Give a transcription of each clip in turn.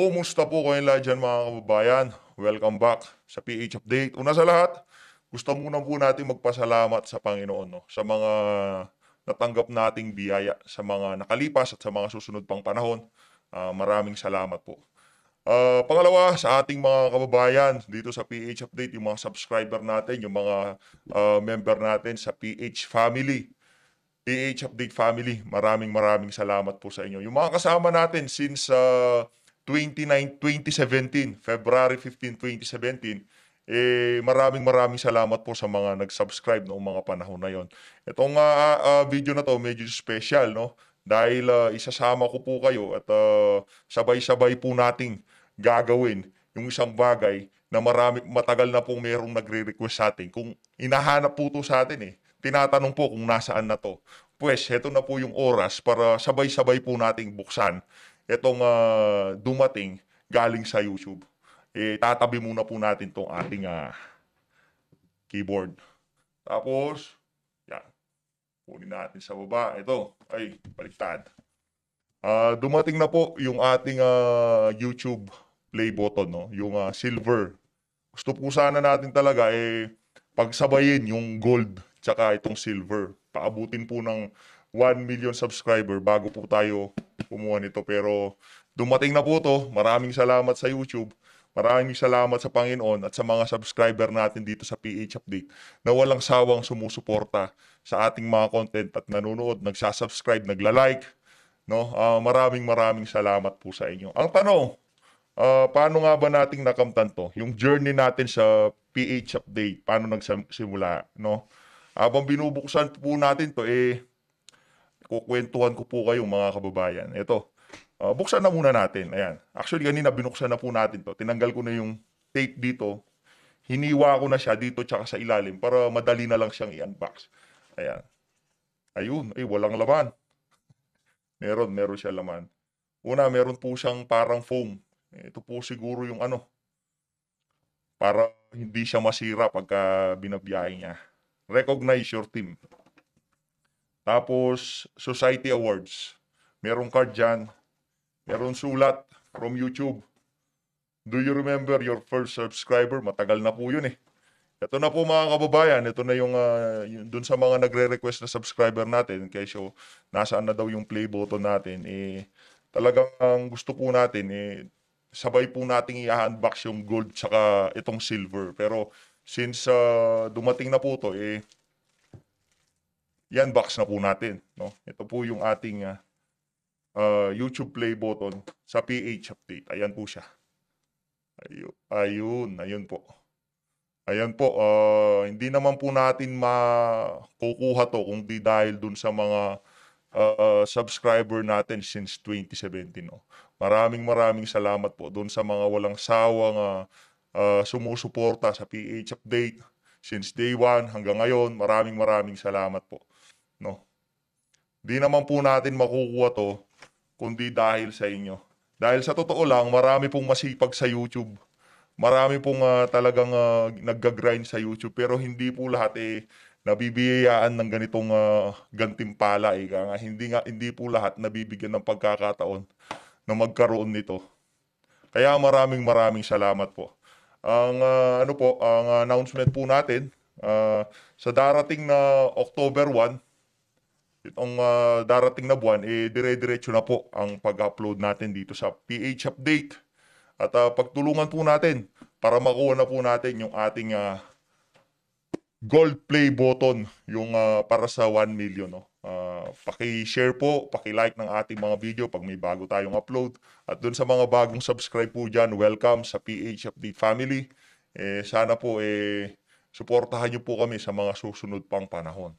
Kumusta po kayong lahat dyan mga kababayan? Welcome back sa PH Update. Una sa lahat, gusto muna po natin magpasalamat sa Panginoon no? sa mga natanggap nating biyaya sa mga nakalipas at sa mga susunod pang panahon. Uh, maraming salamat po. Uh, pangalawa, sa ating mga kababayan dito sa PH Update, yung mga subscriber natin, yung mga uh, member natin sa PH Family, PH Update Family, maraming maraming salamat po sa inyo. Yung mga kasama natin since uh, 29, 2017, February 15, 2017, eh, maraming maraming salamat po sa mga nag-subscribe noong mga panahon na yon. Itong uh, uh, video na to medyo special, no? Dahil uh, isasama ko po kayo at uh, sabay-sabay po nating gagawin yung isang bagay na marami, matagal na pong merong nagre-request sa atin. Kung inahanap po to sa atin eh, tinatanong po kung nasaan na to. Pwes, heto na po yung oras para sabay-sabay po nating buksan itong uh, dumating galing sa YouTube. Eh, tatabi muna po natin tong ating uh, keyboard. Tapos, yan. Kunin natin sa baba. Ito, ay, baliktad. Uh, dumating na po yung ating uh, YouTube play button, no? yung uh, silver. Gusto po sana natin talaga, eh, pagsabayin yung gold tsaka itong silver. Paabutin po ng 1 million subscriber bago po tayo kumuha nito pero dumating na po to. Maraming salamat sa YouTube. Maraming salamat sa Panginoon at sa mga subscriber natin dito sa PH Update na walang sawang sumusuporta sa ating mga content at nanonood, nagsasubscribe, nagla-like. No? Uh, maraming maraming salamat po sa inyo. Ang tanong, uh, paano nga ba nating nakamtan to? Yung journey natin sa PH Update, paano nagsimula? No? Habang binubuksan po natin to, eh, kukwentuhan ko po kayo mga kababayan. Ito, uh, buksan na muna natin. Ayan. Actually, kanina binuksan na po natin to. Tinanggal ko na yung tape dito. Hiniwa ko na siya dito tsaka sa ilalim para madali na lang siyang i-unbox. Ayan. Ayun. Ay, walang laman. meron, meron siya laman. Una, meron po siyang parang foam. Ito po siguro yung ano, para hindi siya masira pagka binabiyahe niya. Recognize your team. Tapos, Society Awards. Merong card dyan. Merong sulat from YouTube. Do you remember your first subscriber? Matagal na po yun eh. Ito na po mga kababayan, ito na yung, uh, yung dun sa mga nagre-request na subscriber natin, kaya so, nasaan na daw yung play button natin, eh, talagang ang gusto po natin, eh, sabay po nating i-unbox yung gold tsaka itong silver. Pero since uh, dumating na po to, eh, yan, box na po natin. No? Ito po yung ating uh, uh, YouTube play button sa PH update. Ayan po siya. Ayun, ayun, ayun po. Ayan po, uh, hindi naman po natin makukuha to kung di dahil dun sa mga uh, subscriber natin since 2017. No? Maraming maraming salamat po dun sa mga walang sawang uh, uh, sumusuporta sa PH Update since day 1 hanggang ngayon. Maraming maraming salamat po. No? Di naman po natin makukuha to kundi dahil sa inyo. Dahil sa totoo lang, marami pong masipag sa YouTube. Marami pong uh, talagang uh, nagga-grind sa YouTube pero hindi po lahat eh nabibiyayaan ng ganitong uh, gantimpala eh. Nga, hindi nga hindi po lahat nabibigyan ng pagkakataon na magkaroon nito. Kaya maraming maraming salamat po. Ang uh, ano po, ang announcement po natin uh, sa darating na October 1, itong uh, darating na buwan, eh, dire-diretso na po ang pag-upload natin dito sa PH Update. At uh, pagtulungan po natin para makuha na po natin yung ating uh, gold play button, yung uh, para sa 1 million. No? Uh, paki-share po, paki-like ng ating mga video pag may bago tayong upload. At dun sa mga bagong subscribe po dyan, welcome sa PH Update Family. Eh, sana po eh, suportahan niyo po kami sa mga susunod pang panahon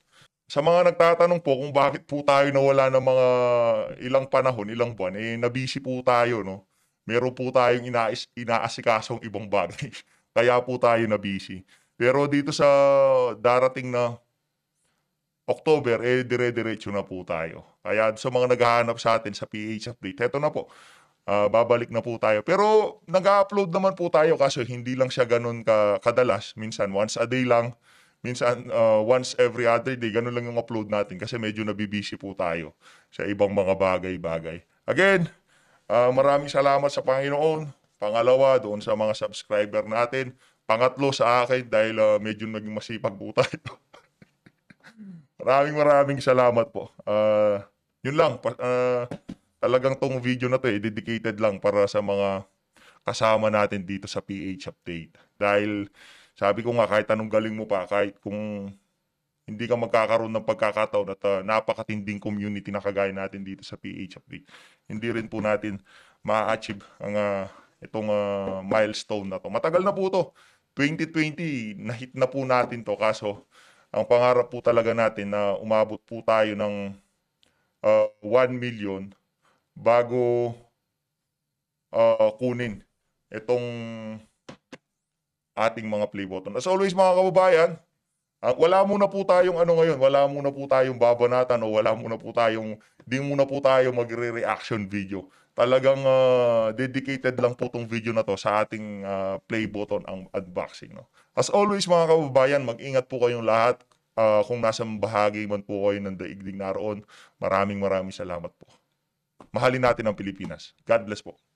sa mga nagtatanong po kung bakit po tayo nawala ng mga ilang panahon, ilang buwan, eh nabisi po tayo, no? Meron po tayong inaas, inaasikasong ibang bagay. Kaya po tayo nabisi. Pero dito sa darating na October, eh dire-diretso na po tayo. Kaya sa mga naghahanap sa atin sa PH update, eto na po. Uh, babalik na po tayo. Pero nag-upload naman po tayo kaso hindi lang siya ganun ka kadalas. Minsan once a day lang minsan uh, once every other day, ganun lang yung upload natin kasi medyo nabibisi po tayo sa ibang mga bagay-bagay. Again, uh, maraming salamat sa Panginoon. Pangalawa, doon sa mga subscriber natin. Pangatlo sa akin dahil uh, medyo naging masipag po tayo. maraming maraming salamat po. Uh, yun lang. Uh, talagang tong video na to, eh, dedicated lang para sa mga kasama natin dito sa PH Update. Dahil sabi ko nga, kahit anong galing mo pa, kahit kung hindi ka magkakaroon ng pagkakataon at uh, napakatinding community na kagaya natin dito sa PHFD, hindi rin po natin ma-achieve ang uh, itong uh, milestone na to. Matagal na po to. 2020, nahit na po natin to. Kaso, ang pangarap po talaga natin na umabot po tayo ng uh, 1 million bago uh, kunin itong ating mga play button. As always mga kababayan, uh, wala muna po tayong ano ngayon, wala muna po tayong babanatan o wala muna po tayong, di muna po tayo magre-reaction video. Talagang uh, dedicated lang po tong video na to sa ating uh, play button ang unboxing. No? As always mga kababayan, mag-ingat po kayong lahat. Uh, kung nasa bahagi man po kayo ng daigdig naroon, maraming maraming salamat po. Mahalin natin ang Pilipinas. God bless po.